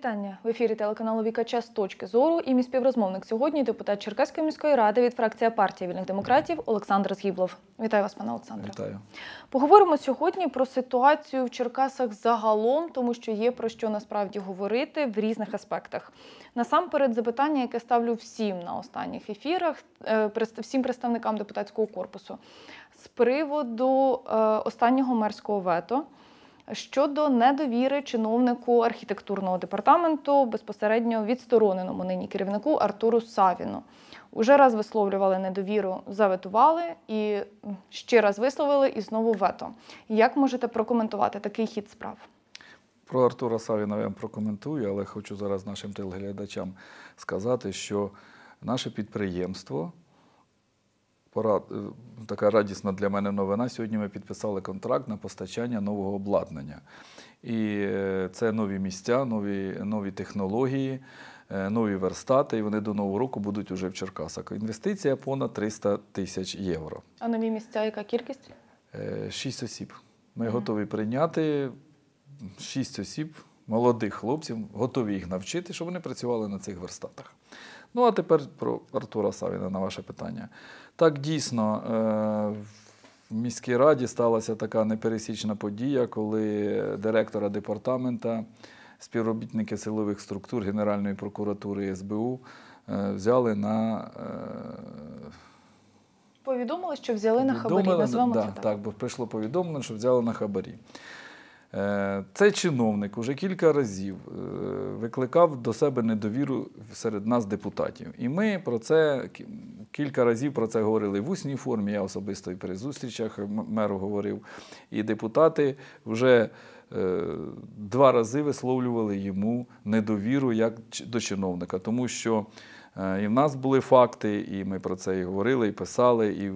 Вітання в ефірі телеканалу Віка час точки зору і мій співрозмовник сьогодні депутат Черкаської міської ради від фракції партії вільних демократів Олександр Згіблов. Вітаю вас, пане Олександре. Вітаю. Поговоримо сьогодні про ситуацію в Черкасах загалом, тому що є про що насправді говорити в різних аспектах. Насамперед, запитання, яке ставлю всім на останніх ефірах, е, всім представникам депутатського корпусу з приводу е, останнього мерського вето щодо недовіри чиновнику архітектурного департаменту безпосередньо відстороненому нині керівнику Артуру Савіну. Уже раз висловлювали недовіру, заветували і ще раз висловили і знову вето. Як можете прокоментувати такий хід справ? Про Артура Савіна я прокоментую, але хочу зараз нашим телеглядачам сказати, що наше підприємство Пора е, така радісна для мене новина. Сьогодні ми підписали контракт на постачання нового обладнання. І е, це нові місця, нові нові технології, е, нові верстати. І вони до нового року будуть уже в Черкасах. Інвестиція понад 300 тисяч євро. А нові місця, яка кількість? Шість осіб. Ми mm. готові прийняти шість осіб, молодих хлопців, готові їх навчити, щоб вони працювали на цих верстатах. Ну, а тепер про Артура Савіна на ваше питання. Так дійсно. Е, в міській раді сталася така непересічна подія, коли директора департамента, співробітники силових структур Генеральної прокуратури СБУ е, взяли на е, повідомили, що взяли на хабарі. Назвемо да, це так. Так, бо прийшло повідомлення, що взяли на хабарі. Е, цей чиновник уже кілька разів е, викликав до себе недовіру серед нас, депутатів. І ми про це кілька разів про це говорили в усній формі. Я особисто і при зустрічах меру говорив. І депутати вже е, два рази висловлювали йому недовіру як до чиновника, тому що. І в нас були факти, і ми про це і говорили, і писали, і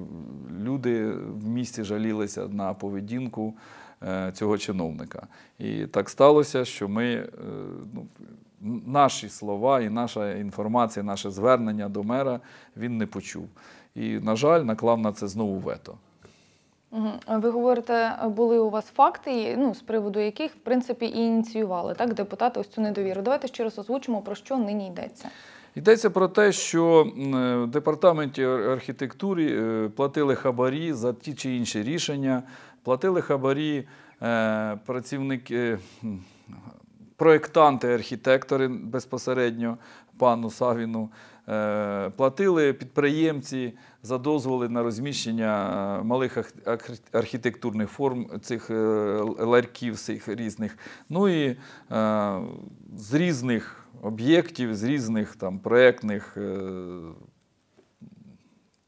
люди в місті жалілися на поведінку Е, цього чиновника. І так сталося, що ми е, ну, наші слова і наша інформація, наше звернення до мера він не почув. І, на жаль, наклав на це знову вето. Ви говорите, були у вас факти, ну з приводу яких в принципі і ініціювали так депутати ось цю недовіру. Давайте ще раз озвучимо про що нині йдеться. Йдеться про те, що в е, департаменті архітектури платили хабарі за ті чи інші рішення платили хабарі е, працівники, проєктанти, архітектори безпосередньо пану Савіну. Е, платили підприємці за дозволи на розміщення е, малих архітектурних форм цих ларьків цих різних, ну і з різних об'єктів, з різних там проектних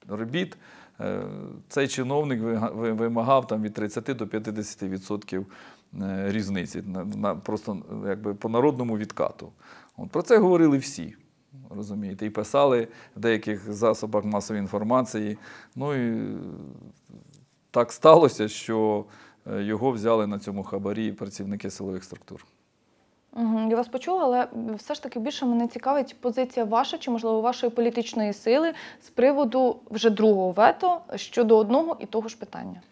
робіт Е, цей чиновник вимагав там від 30 до 50% е, різниці, просто якби по народному відкату. От, Про це говорили всі. розумієте, І писали в деяких засобах масової інформації. Ну і так сталося, що е, його взяли на цьому хабарі працівники силових структур. Угу, Я вас почула, але все ж таки більше мене цікавить позиція ваша чи, можливо, вашої політичної сили з приводу вже другого вето щодо одного і того ж питання.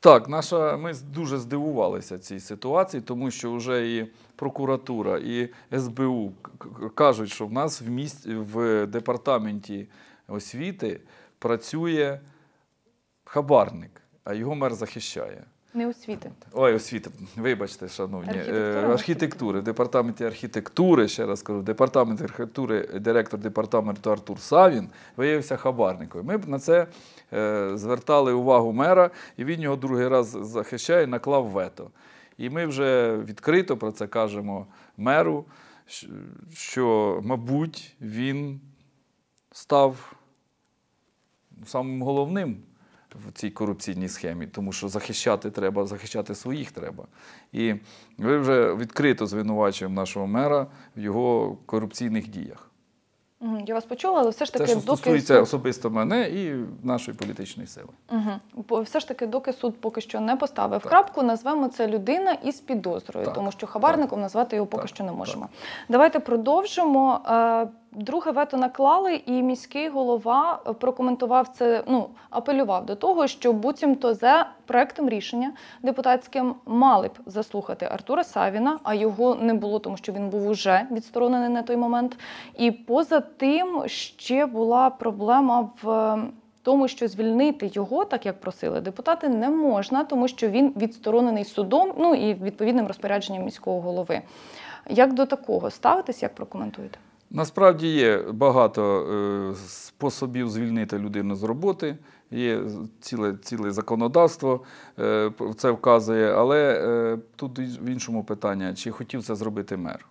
Так, наша ми дуже здивувалися цій ситуації, тому що вже і прокуратура, і СБУ кажуть, що в нас в місті в департаменті освіти працює хабарник, а його мер захищає. Не освіти. Ой, освіти. Вибачте, шановні е, архітектури. архітектури. В департаменті архітектури, ще раз кажу, департамент архітектури, директор департаменту Артур Савін виявився хабарником. Ми б на це е, звертали увагу мера, і він його другий раз захищає, наклав вето. І ми вже відкрито про це кажемо меру, що, мабуть, він став самим головним в цій корупційній схемі, тому що захищати треба, захищати своїх треба. І ми вже відкрито звинувачуємо нашого мера в його корупційних діях. Я вас почула, але все ж таки Це, що стосується суд... особисто мене і нашої політичної сили. Угу. Бо все ж таки, доки суд поки що не поставив так. крапку, назвемо це людина із підозрою, так. тому що хабарником так. назвати його поки що не можемо. Давайте продовжимо. Е, Друге вето наклали, і міський голова е, прокоментував це. Ну апелював до того, що буцімто за проектом рішення депутатським мали б заслухати Артура Савіна, а його не було, тому що він був уже відсторонений на той момент. І поза тим ще була проблема в. Е, тому що звільнити його, так як просили депутати, не можна, тому що він відсторонений судом, ну і відповідним розпорядженням міського голови. Як до такого ставитись, як прокоментуєте? Насправді є багато е, способів звільнити людину з роботи, є ціле ціле законодавство, е, це вказує, але е, тут в іншому питання, чи хотів це зробити мер,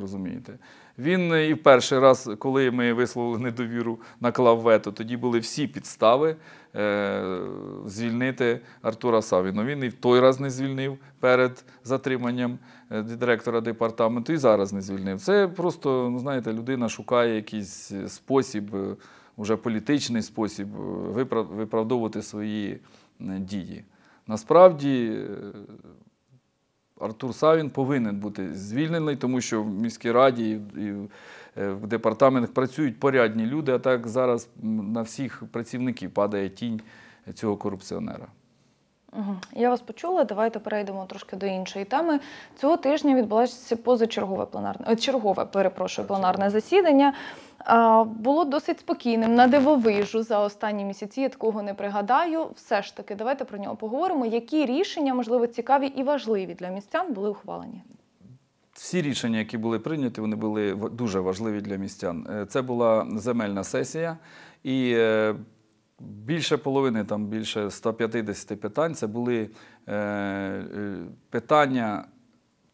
розумієте? Він е, і в перший раз, коли ми висловили недовіру, наклав вето, тоді були всі підстави е, звільнити Артура Савіна. Він і в той раз не звільнив перед затриманням е, директора департаменту, і зараз не звільнив. Це просто, ну знаєте, людина шукає якийсь спосіб, уже політичний спосіб виправдовувати свої дії. Насправді. Артур Савін повинен бути звільнений, тому що в міській раді і е, в департаментах працюють порядні люди, а так зараз на всіх працівників падає тінь цього корупціонера. Я вас почула. Давайте перейдемо трошки до іншої теми. Цього тижня відбулося позачергове планарне е, чергове, перепрошую, планарне засідання. Було досить спокійним на дивовижу за останні місяці. Я такого не пригадаю. Все ж таки, давайте про нього поговоримо. Які рішення, можливо, цікаві і важливі для містян були ухвалені? Всі рішення, які були прийняті, вони були дуже важливі для містян. Е, це була земельна сесія, і е, більше половини, там більше 150 питань, це були е, питання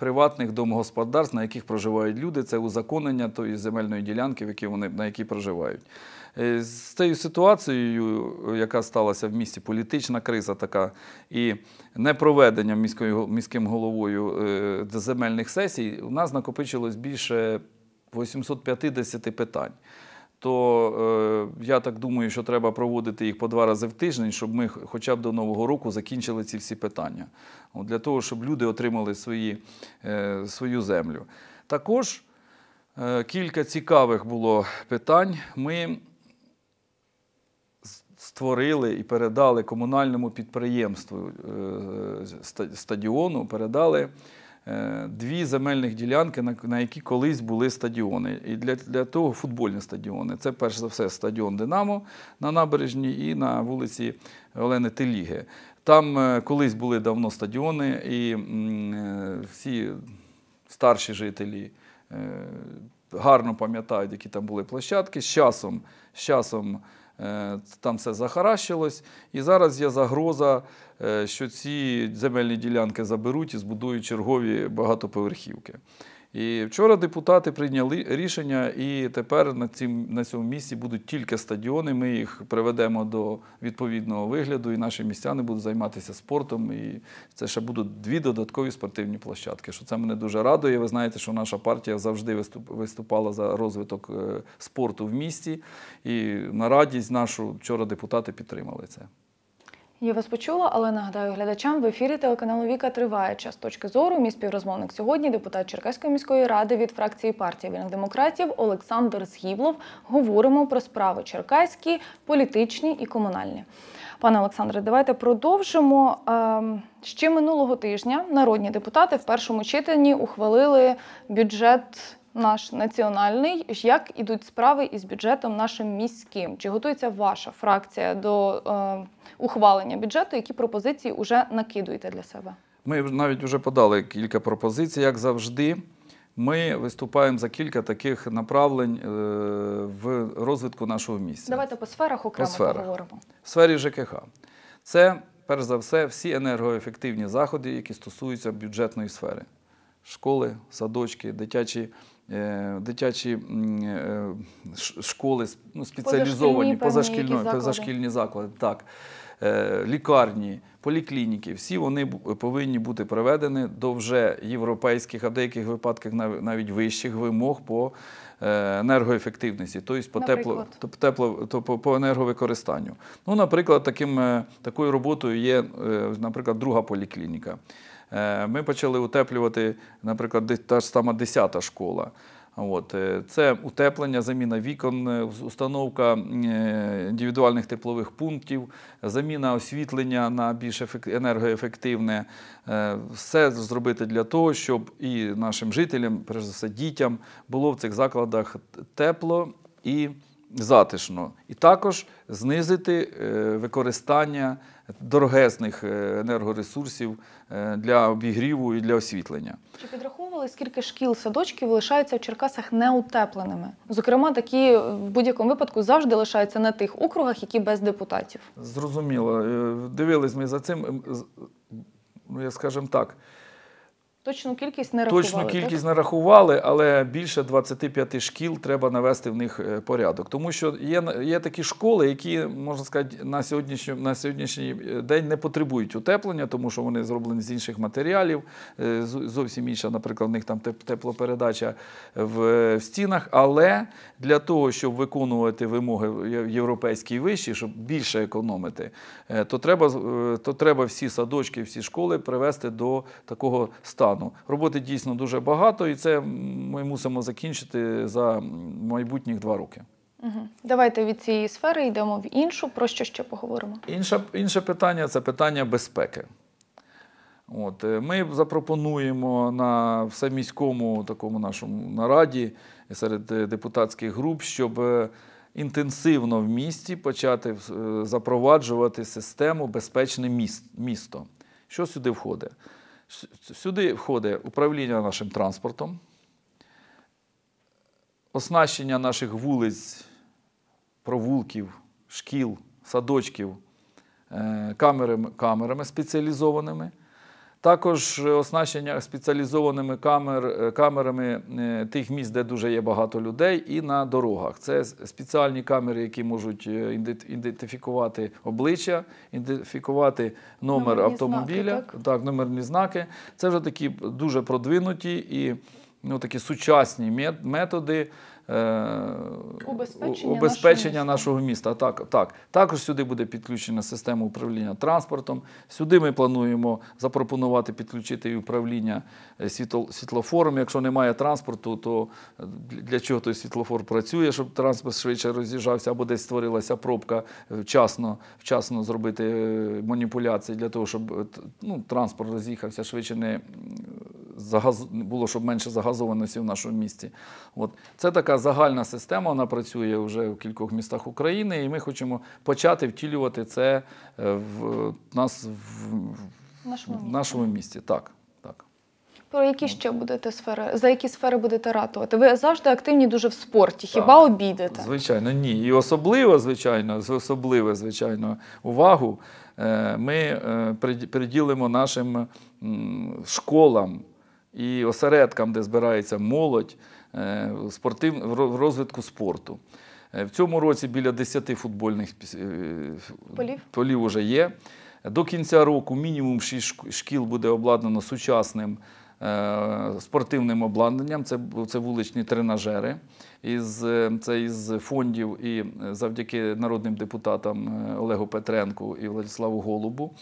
приватних домогосподарств, на яких проживають люди, це узаконення тої земельної ділянки, в якій вони на якій проживають. Е, з цією ситуацією, яка сталася в місті, політична криза така і непроведення міською міським головою е, земельних сесій, у нас накопичилось більше 850 питань то е, я так думаю, що треба проводити їх по два рази в тиждень, щоб ми хоча б до нового року закінчили ці всі питання. От Для того, щоб люди отримали свої, е, свою землю. Також е, кілька цікавих було питань. Ми створили і передали комунальному підприємству е, стадіону, передали. Е, дві земельних ділянки, на які колись були стадіони. І для для того футбольні стадіони. Це перш за все стадіон Динамо на набережній і на вулиці Олени Теліги. Там е, колись були давно стадіони, і е, всі старші жителі. Гарно пам'ятають, які там були площадки. З часом з часом Е, там все захаращилось, і зараз є загроза, е, що ці земельні ділянки заберуть і збудують чергові багатоповерхівки. І вчора депутати прийняли рішення, і тепер на цім, на цьому місці будуть тільки стадіони. Ми їх приведемо до відповідного вигляду, і наші містяни будуть займатися спортом. І це ще будуть дві додаткові спортивні площадки. Що це мене дуже радує. Ви знаєте, що наша партія завжди виступ виступала за розвиток е, спорту в місті, і на радість нашу вчора депутати підтримали це. Я вас почула, але нагадаю глядачам в ефірі телеканалу Віка триває час точки зору. Мій співрозмовник сьогодні, депутат Черкаської міської ради від фракції партії вільних демократів Олександр Згіблов. Говоримо про справи черкаські, політичні і комунальні. Пане Олександре, давайте продовжимо. Ем, ще минулого тижня народні депутати в першому читанні ухвалили бюджет наш національний, як ідуть справи із бюджетом нашим міським? Чи готується ваша фракція до е, ухвалення бюджету? Які пропозиції вже накидуєте для себе? Ми навіть вже подали кілька пропозицій, як завжди. Ми виступаємо за кілька таких направлень е, в розвитку нашого місця. Давайте по сферах окремо поговоримо. В сфері ЖКХ. Це, перш за все, всі енергоефективні заходи, які стосуються бюджетної сфери: школи, садочки, дитячі Е, дитячі е, школи ну, спеціалізовані, позашкільні, позашкільні, заклади, так, е, лікарні, поліклініки, всі вони повинні бути приведені до вже європейських, а в деяких випадках навіть вищих вимог по енергоефективності, тобто по тепло, то, тобто тепло, то, по, по енерговикористанню. Ну, Наприклад, таким, такою роботою є, наприклад, друга поліклініка. Е, ми почали утеплювати, наприклад, та ж сама 10-та школа. От. Е, це утеплення, заміна вікон, е, установка індивідуальних теплових пунктів, заміна освітлення на більш енергоефективне. Все зробити для того, щоб і нашим жителям, перш за все, дітям було в цих закладах тепло і затишно, і також знизити е, використання дорогезних е, енергоресурсів е, для обігріву і для освітлення. Чи підраховували, скільки шкіл садочків лишаються в Черкасах неутепленими? Зокрема, такі в будь-якому випадку завжди лишаються на тих округах, які без депутатів. Зрозуміло, дивились ми за цим. Ем, ну, я скажем так, Точну кількість не рахували. Точну кількість так? не рахували, але більше 25 шкіл треба навести в них е, порядок. Тому що є є такі школи, які, можна сказати, на сьогоднішній на сьогоднішній е, день не потребують утеплення, тому що вони зроблені з інших матеріалів. Е, зовсім інша, наприклад, в них там теплопередача в, в стінах. Але для того, щоб виконувати вимоги європейські і вищі, щоб більше економити, то треба, то треба всі садочки, всі школи привести до такого стану плану. Роботи дійсно дуже багато, і це ми мусимо закінчити за майбутніх два роки. Давайте від цієї сфери йдемо в іншу, про що ще поговоримо. Інше, інше питання це питання безпеки. От, е, Ми запропонуємо на всеміському такому нашому нараді серед е, депутатських груп, щоб е, інтенсивно в місті почати запроваджувати систему безпечне місто. Що сюди входить? Сюди входить управління нашим транспортом, оснащення наших вулиць, провулків, шкіл, садочків е, камерами, камерами спеціалізованими. Також е, оснащення спеціалізованими камер, е, камерами е, тих місць, де дуже є багато людей, і на дорогах. Це спеціальні камери, які можуть ідентифікувати обличчя, ідентифікувати номер номерні автомобіля, знаки, так? так, номерні знаки. Це вже такі дуже продвинуті і ну, такі сучасні методи. Е, убезпечення, убезпечення нашого міста. міста. Так, так. Також сюди буде підключена система управління транспортом. Сюди ми плануємо запропонувати підключити і управління е, світлофором. Якщо немає транспорту, то е, для чого той світлофор працює, щоб транспорт швидше роз'їжджався або десь створилася пробка, вчасно вчасно зробити маніпуляції для того, щоб ну, транспорт роз'їхався швидше не загаз... було, щоб менше загазованості в нашому місті. От. Це така загальна система, вона працює вже в кількох містах України, і ми хочемо почати втілювати це е, в нас в, в нашому, в нашому місті. Так, Так. Про які ще будете сфери, за які сфери будете ратувати? Ви завжди активні дуже в спорті, хіба так, обідете? Звичайно, ні. І особливо, звичайно, особливо, звичайно, увагу е, ми е, приділимо нашим школам, і осередкам, де збирається молодь е, спортив, в розвитку спорту. Е, в цьому році біля 10 футбольних е, полів, полів вже є. До кінця року мінімум 6 шкіл буде обладнано сучасним спортивним обладнанням. Це це вуличні тренажери із це із фондів і завдяки народним депутатам Олегу Петренку і Владиславу Голубу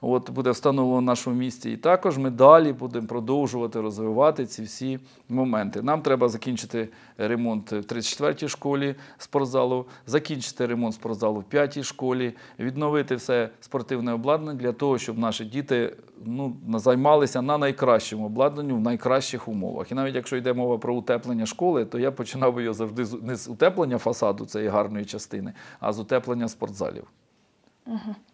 от буде встановлено в нашому місті. І також ми далі будемо продовжувати розвивати ці всі моменти. Нам треба закінчити ремонт в 34-й школі спортзалу, закінчити ремонт спортзалу в 5-й школі, відновити все спортивне обладнання для того, щоб наші діти ну, займалися на найкращому обладнанні в найкращих умовах. І навіть якщо йде мова про утеплення школи, то я починав її завжди не з утеплення фасаду цієї гарної частини, а з утеплення спортзалів.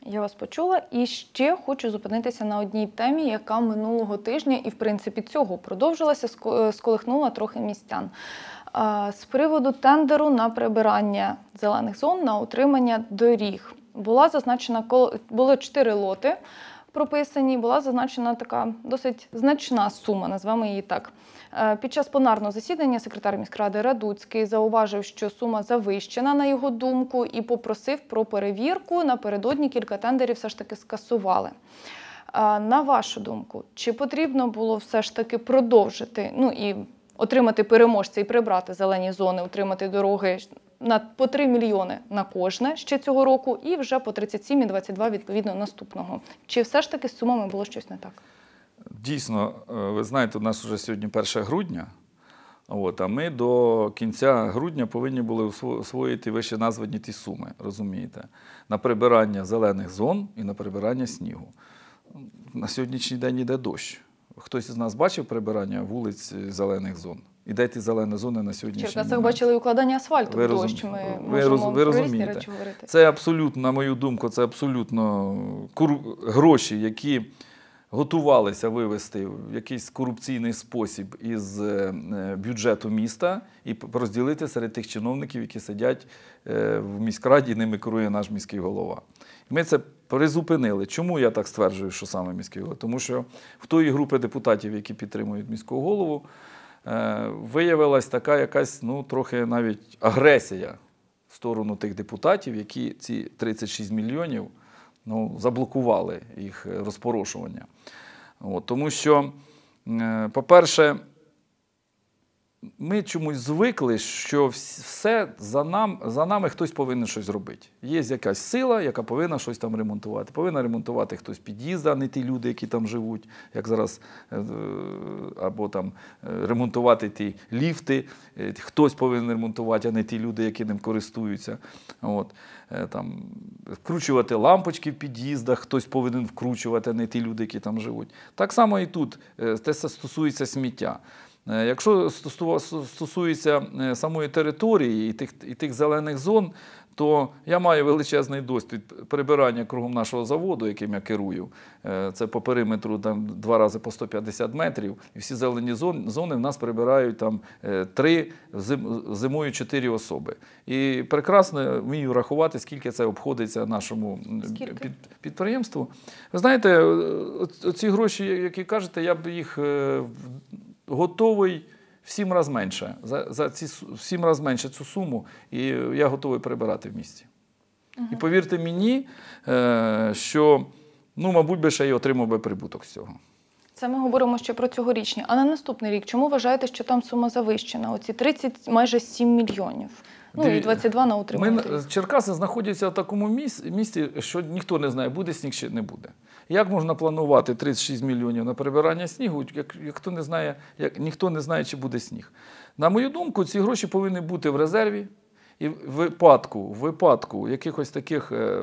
Я вас почула. І ще хочу зупинитися на одній темі, яка минулого тижня і, в принципі, цього продовжилася, е, сколихнула трохи містян. З приводу тендеру на прибирання зелених зон на утримання доріг була зазначена були чотири лоти прописані. Була зазначена така досить значна сума, назвемо її так. Е, під час пленарного засідання секретар міськради Радуцький зауважив, що сума завищена на його думку, і попросив про перевірку. Напередодні кілька тендерів все ж таки скасували. Е, на вашу думку, чи потрібно було все ж таки продовжити? Ну і отримати переможця і прибрати зелені зони, отримати дороги на по 3 мільйони на кожне ще цього року, і вже по 37,22 відповідно наступного. Чи все ж таки з сумами було щось не так? дійсно, е, ви знаєте, у нас вже сьогодні 1 грудня, от, а ми до кінця грудня повинні були освоїти вище названі ті суми, розумієте, на прибирання зелених зон і на прибирання снігу. На сьогоднішній день йде дощ. Хтось із нас бачив прибирання вулиць е, зелених зон. І де ті зелені зони на сьогоднішній день? Черкасах бачили укладання асфальту ви дощ. Ми ви можемо ви розумієте. речі говорити. Це абсолютно, на мою думку, це абсолютно кур... гроші, які готувалися вивести в якийсь корупційний спосіб із е, е, бюджету міста і розділити серед тих чиновників, які сидять е, в міськраді, ними керує наш міський голова. Ми це призупинили. Чому я так стверджую, що саме міський голова? Тому що в тої групи депутатів, які підтримують міського голову, виявилась така якась ну, трохи навіть агресія в сторону тих депутатів, які ці 36 мільйонів ну, заблокували їх е, розпорошування. От, Тому що, е, по-перше, ми чомусь звикли, що все за нам, за нами хтось повинен щось робити. Є якась сила, яка повинна щось там ремонтувати. Повинна ремонтувати хтось під'їзд, а не ті люди, які там живуть, як зараз е, е, або там е, ремонтувати ті ліфти. Хтось повинен ремонтувати, а не ті люди, які ним користуються. От, там, Вкручувати лампочки в під'їздах, хтось повинен вкручувати, а не ті люди, які там живуть. Так само і тут те, стосується сміття. Е, якщо стосується е, самої території і тих, і тих зелених зон, то я маю величезний досвід прибирання кругом нашого заводу, яким я керую. Е, це по периметру там, два рази по 150 метрів. І всі зелені зони в нас прибирають там три, зимою чотири особи. І прекрасно вмію рахувати, скільки це обходиться нашому скільки? підприємству. Ви знаєте, ці гроші, які кажете, я б їх готовий в сім раз менше за за ці в сім раз менше цю суму, і я готовий прибирати в місті. Угу. І повірте мені, е, що ну, мабуть, би ще й отримав би прибуток з цього. Це ми говоримо ще про цьогорічні. А на наступний рік чому вважаєте, що там сума завищена? Оці 30 майже 7 мільйонів. Ну Диві... і 22 на утримання. Черкаси знаходяться в такому місці, що ніхто не знає, буде сніг чи не буде. Як можна планувати 36 мільйонів на прибирання снігу, як, як хто не знає, як ніхто не знає, чи буде сніг? На мою думку, ці гроші повинні бути в резерві. І в випадку в випадку якихось таких е,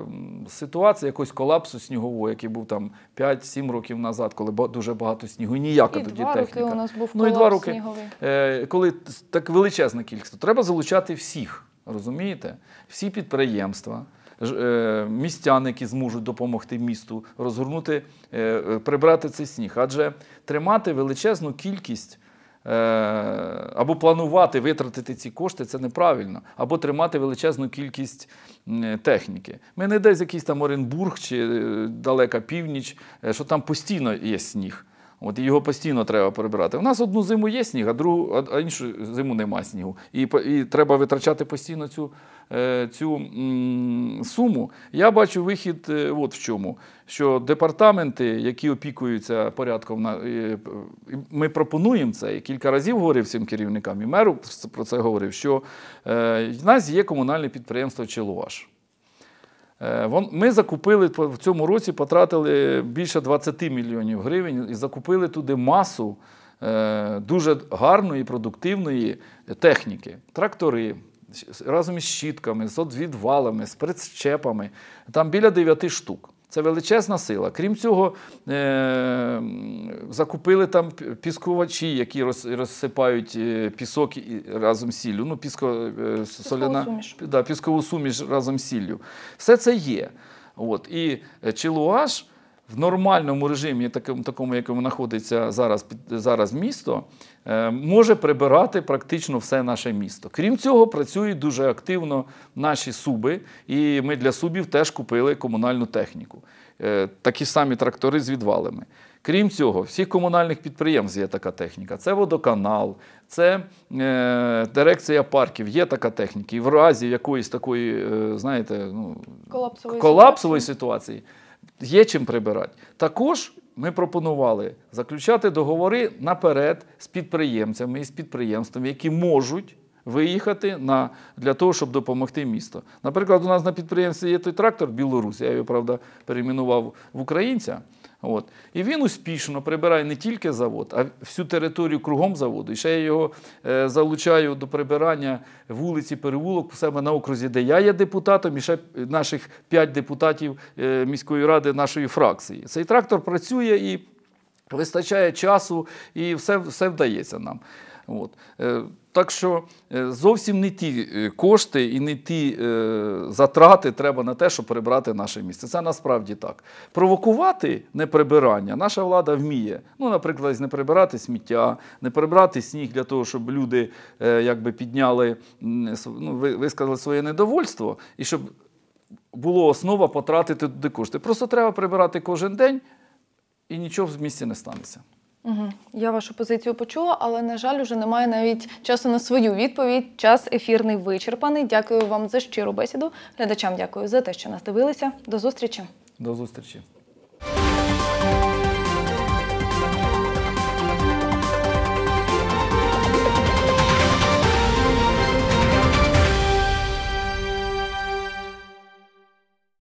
ситуацій, якогось колапсу снігового, який був там 5-7 років назад, коли дуже багато снігу, ніяка і тоді два техніка. Роки у нас був ну, колапс і два роки, сніговий. Е, коли так величезна кількість, треба залучати всіх, розумієте? Всі підприємства. Е, містяни, які зможуть допомогти місту розгорнути, прибрати цей сніг, адже тримати величезну кількість Е, або планувати витратити ці кошти, це неправильно, або тримати величезну кількість е, техніки. Ми не десь якийсь там Оренбург чи е, далека північ, що там постійно є сніг. От його постійно треба перебирати. У нас одну зиму є сніг, а другу, а іншу зиму нема снігу. І і треба витрачати постійно цю е, цю суму. Я бачу вихід е, от в чому: що департаменти, які опікуються порядком, е, ми пропонуємо це. І кілька разів говорив всім керівникам і меру про це говорив, що в нас є комунальне підприємство Челуаш. Е, ми закупили в цьому році, потратили більше 20 мільйонів гривень і закупили туди масу е, дуже гарної, продуктивної техніки, трактори. Разом із щітками, з відвалами, з прицепами, там біля 9 штук. Це величезна сила. Крім цього, е, закупили там піскувачі, які розсипають е, пісок разом з сіллю. Ну, піско, е соляна, суміш. Да, піскову суміш разом з сіллю. Все це є. От. І е, Челуаш – в нормальному режимі, такому, такому якому знаходиться зараз зараз місто, е, може прибирати практично все наше місто. Крім цього, працюють дуже активно наші суби, і ми для субів теж купили комунальну техніку, е, такі самі трактори з відвалами. Крім цього, всіх комунальних підприємств є така техніка. Це водоканал, це е, дирекція парків, є така техніка. І в разі якоїсь такої, е, знаєте, ну, колапсової, колапсової ситуації. ситуації є чим прибирати. Також ми пропонували заключати договори наперед з підприємцями і з підприємствами, які можуть. Виїхати на, для того, щоб допомогти місту. Наприклад, у нас на підприємстві є той трактор Білорусь, я його, правда, перейменував в українця. От. І він успішно прибирає не тільки завод, а всю територію кругом заводу. І ще я його е, залучаю до прибирання вулиці, перевулок у себе на окрузі, де я є депутатом, і ще наших п'ять депутатів е, міської ради нашої фракції. Цей трактор працює і вистачає часу, і все, все вдається нам. От. Е, так що е, зовсім не ті е, кошти і не ті затрати треба на те, щоб прибрати наше місце. Це насправді так. Провокувати неприбирання наша влада вміє. Ну, наприклад, не прибирати сміття, не прибрати сніг для того, щоб люди якби підняли, ну, висказали своє недовольство і щоб була основа потратити туди кошти. Просто треба прибирати кожен день і нічого в місті не станеться. Угу. Я вашу позицію почула, але на жаль, уже немає навіть часу на свою відповідь. Час ефірний вичерпаний. Дякую вам за щиру бесіду. Глядачам дякую за те, що нас дивилися. До зустрічі. До зустрічі.